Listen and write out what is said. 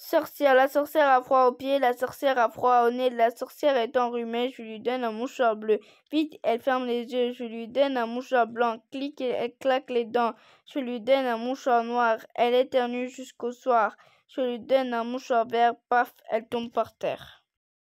Sorcière, la sorcière a froid aux pieds, la sorcière a froid au nez, la sorcière est enrhumée, je lui donne un mouchoir bleu. Vite, elle ferme les yeux, je lui donne un mouchoir blanc. Clique, elle claque les dents, je lui donne un mouchoir noir. Elle éternue jusqu'au soir, je lui donne un mouchoir vert, paf, elle tombe par terre.